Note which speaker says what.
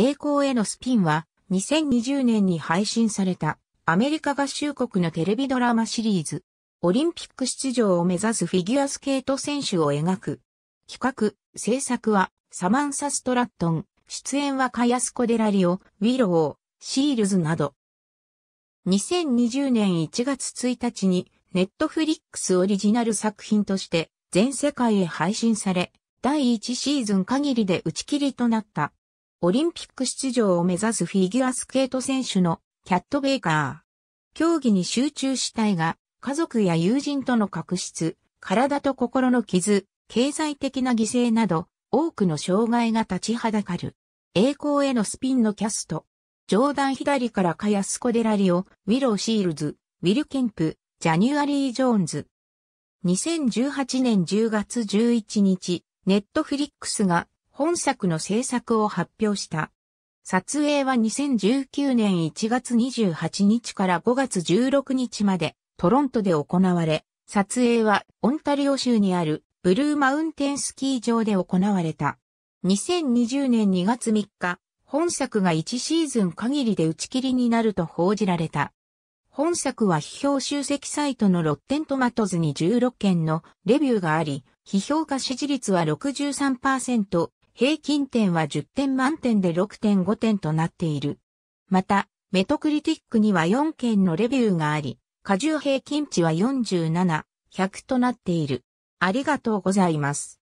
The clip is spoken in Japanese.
Speaker 1: 栄
Speaker 2: 光へのスピンは2020年に配信されたアメリカ合衆国のテレビドラマシリーズ。オリンピック出場を目指すフィギュアスケート選手を描く。企画、制作はサマンサ・ストラットン、出演はカヤスコ・デラリオ、ウィロー、シールズなど。2020年1月1日にネットフリックスオリジナル作品として全世界へ配信され、第1シーズン限りで打ち切りとなった。オリンピック出場を目指すフィギュアスケート選手のキャット・ベイカー。競技に集中したいが、家族や友人との確執、体と心の傷、経済的な犠牲など、多くの障害が立ちはだかる。栄光へのスピンのキャスト。ジョーダン左からカヤスコデラリオ、ウィロー・シールズ、ウィル・ケンプ、ジャニュアリー・ジョーンズ。2018年10月11日、ネットフリックスが本作の制作を発表した。撮影は2019年1月28日から5月16日までトロントで行われ、撮影はオンタリオ州にあるブルーマウンテンスキー場で行われた。2020年2月3日、本作が1シーズン限りで打ち切りになると報じられた。本作は批評集積サイトのロッテントマトズに16件のレビューがあり、批評家支持率は63%、平均点は10点満点で6.5点となっている。また、メトクリティックには4件のレビューがあり、荷重平均値は47、100となっている。ありがとうございま
Speaker 1: す。